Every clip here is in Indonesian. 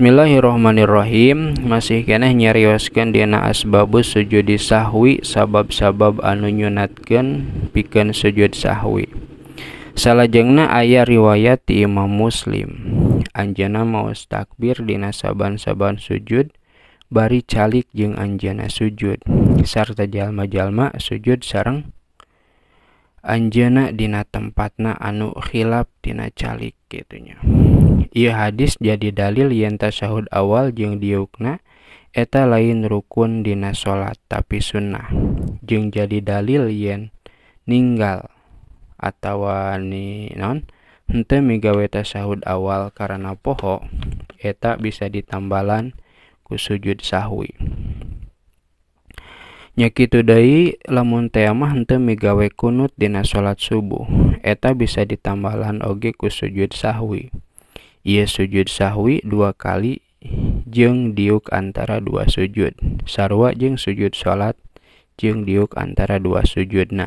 illahirohmanrohim masih keeh nyerioskandina na as Babus sujud dis sawhui sabab-sabab anunyunatatkan piken sujud sawwi Salajena ayah riwayat Imam muslim Anjana mautakbirdina saaban-saaban sujud barii calik jeung anjana sujud Kisar tajallma-jalma sujud sarang Anjanadina tempat na anu Khiap tina calik gitunya. iya hadis jadi dalil yen tasahud awal jeng diukna eta lain rukun dina salat tapi sunnah jeng jadi dalil yen ninggal atau ni non hente migawe tasahud awal karena poho eta bisa ditambalan ku sujud sahwi nyakitu dai lamun teamah hente migawe kunut dina salat subuh eta bisa ditambalan oge ku sujud sahwi ia sujud sahwi dua kali jeng diuk antara dua sujud sarwa jeng sujud salat jeng diuk antara dua sujud. sujudna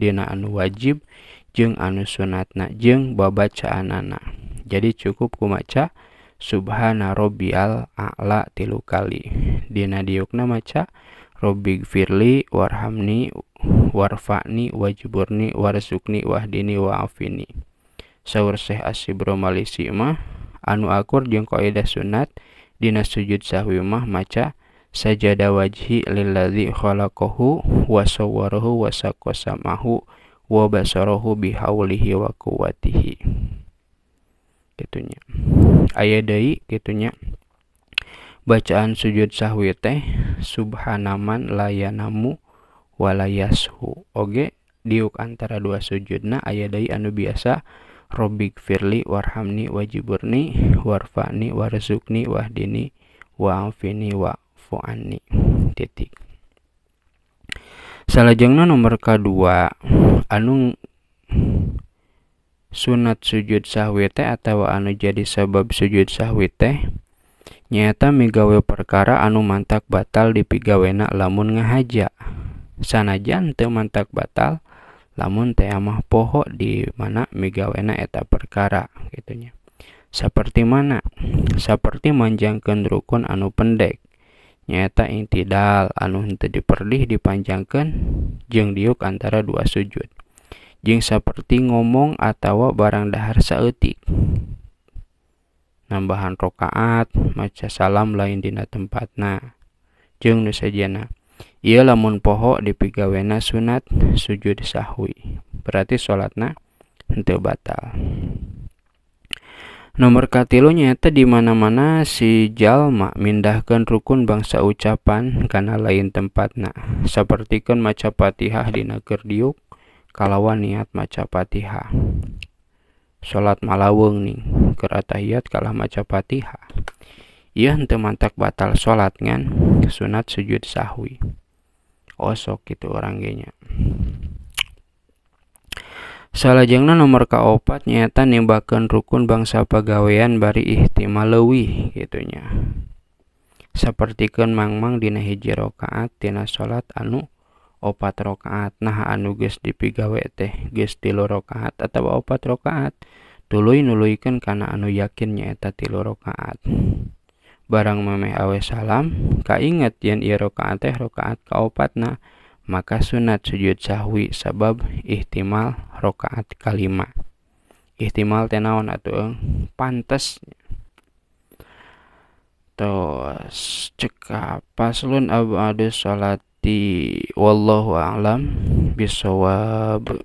Dina anu wajib jeng anu sunatna babaca anana jadi cukup kumaca Subhana robbial a'la tilu kali Dina diukna maca Robbig firli warhamni warfa'ni wajiburni warzukni wahdini wa'afini Saur Syekh Bro Malisi mah anu akur jeung kaidah sunat dina sujud sahwi mah maca sajada wajhi lilladzi khalaqahu wa sawwarahu wa saqasamahu wa basarahu bihaulihi wa quwwatihi kitunya aya deui kitunya bacaan sujud sahwi teh subhanaman layanamu walayashu oge diuk antara dua sujudna aya deui anu biasa Robik firli warhamni wajiburni warfa'ni warzukni wahdini wa'afini wa'fu'ani titik salajengna nomor K2 anu sunat sujud sahwi teh atau anu jadi sebab sujud sahwi teh nyata migawe perkara anu mantak batal di pigawena lamun ngahaja sanajan teu mantak batal lamun teamah poho di mana megawena eta perkara gitunya seperti mana seperti manjangkan rukun anu pendek nyata intidal anu henteu diperlih dipanjangkan jeng diuk antara dua sujud jeng seperti ngomong atau barang dahar saeutik nambahan rokaat maca salam lain dina tempatna jeng nusajana. Ia lamun poho dipigawena sunat sujud sahwi. Berarti sholatna henteu batal. Nomor katilu nyata di mana-mana si jalma mindahkan rukun bangsa ucapan karena lain tempatna. kan maca Fatihah dina keur diuk kalawan niat maca Fatihah. Salat malaweng nih, keur kalah maca Fatihah. Iya, ente mantak batal sholat ngan sunat sujud sahwi. Osok itu orang genya. salah Salajengna nomor kaopat nyata nembakan rukun bangsa pegawaian bari ihtimal lewi gitunya. seperti mang mangmang dina hiji di tina sholat anu opat rokaat, nah anu ges dipigawe teh ges tilu rokaat atau opat rokaat tuluy kan karena anu yakin di tilu rokaat barang memeh awe salam ingat yen ia rokaat teh rokaat kaopatna maka sunat sujud sahwi sebab ihtimal rokaat kalima ihtimal tenawan atau pantes terus cekap paslun abu adu salati wallahu alam bisawab